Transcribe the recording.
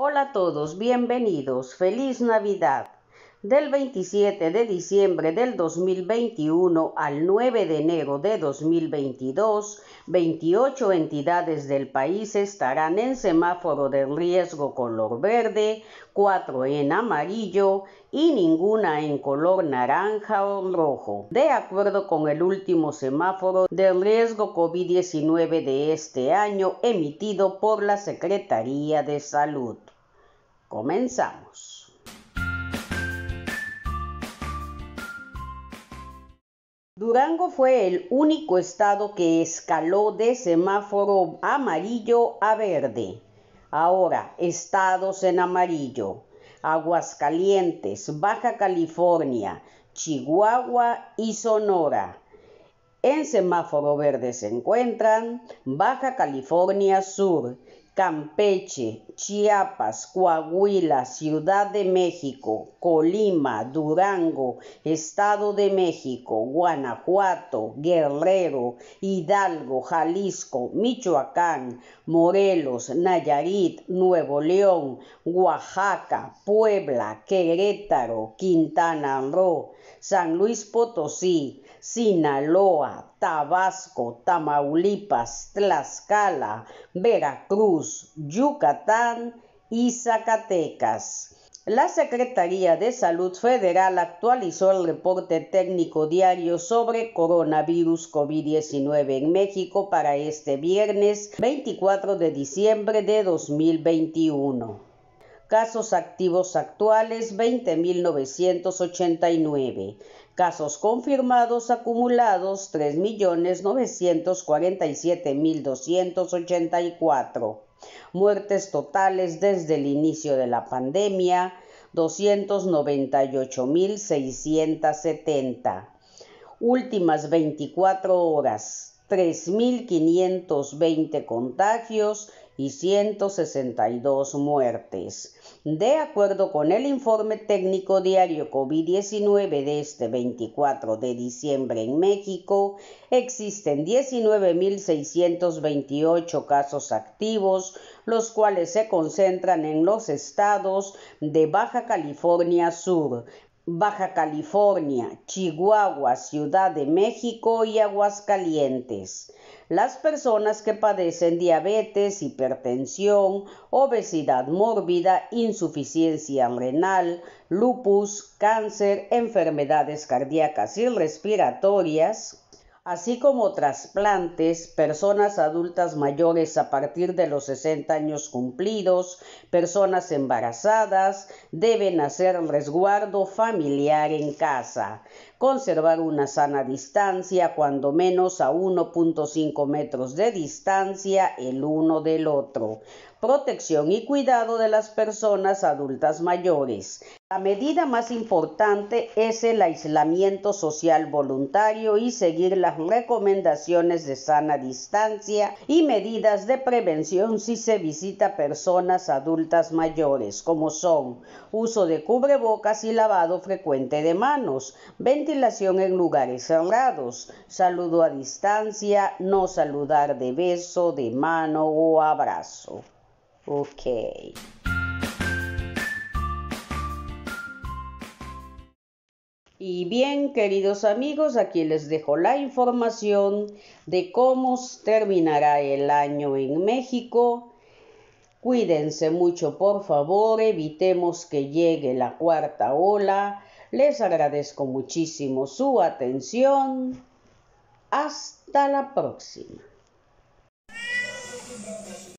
Hola a todos, bienvenidos, feliz Navidad del 27 de diciembre del 2021 al 9 de enero de 2022, 28 entidades del país estarán en semáforo de riesgo color verde, 4 en amarillo y ninguna en color naranja o rojo, de acuerdo con el último semáforo de riesgo COVID-19 de este año emitido por la Secretaría de Salud. Comenzamos. Durango fue el único estado que escaló de semáforo amarillo a verde. Ahora, estados en amarillo. Aguascalientes, Baja California, Chihuahua y Sonora. En semáforo verde se encuentran Baja California Sur, Campeche, Chiapas, Coahuila, Ciudad de México, Colima, Durango, Estado de México, Guanajuato, Guerrero, Hidalgo, Jalisco, Michoacán, Morelos, Nayarit, Nuevo León, Oaxaca, Puebla, Querétaro, Quintana Roo, San Luis Potosí, Sinaloa, Tabasco, Tamaulipas, Tlaxcala, Veracruz, Yucatán y Zacatecas. La Secretaría de Salud Federal actualizó el reporte técnico diario sobre coronavirus COVID-19 en México para este viernes 24 de diciembre de 2021. Casos activos actuales 20.989. Casos confirmados acumulados 3.947.284. Muertes totales desde el inicio de la pandemia 298.670. Últimas 24 horas 3.520 contagios y 162 muertes. De acuerdo con el informe técnico diario COVID-19 de este 24 de diciembre en México, existen 19.628 casos activos, los cuales se concentran en los estados de Baja California Sur, Baja California, Chihuahua, Ciudad de México y Aguascalientes. Las personas que padecen diabetes, hipertensión, obesidad mórbida, insuficiencia renal, lupus, cáncer, enfermedades cardíacas y respiratorias, así como trasplantes, personas adultas mayores a partir de los 60 años cumplidos, personas embarazadas, deben hacer resguardo familiar en casa, conservar una sana distancia cuando menos a 1.5 metros de distancia el uno del otro, protección y cuidado de las personas adultas mayores, la medida más importante es el aislamiento social voluntario y seguir las recomendaciones de sana distancia y medidas de prevención si se visita personas adultas mayores, como son uso de cubrebocas y lavado frecuente de manos, ventilación en lugares cerrados, saludo a distancia, no saludar de beso, de mano o abrazo. Okay. Y bien, queridos amigos, aquí les dejo la información de cómo terminará el año en México. Cuídense mucho, por favor, evitemos que llegue la cuarta ola. Les agradezco muchísimo su atención. Hasta la próxima.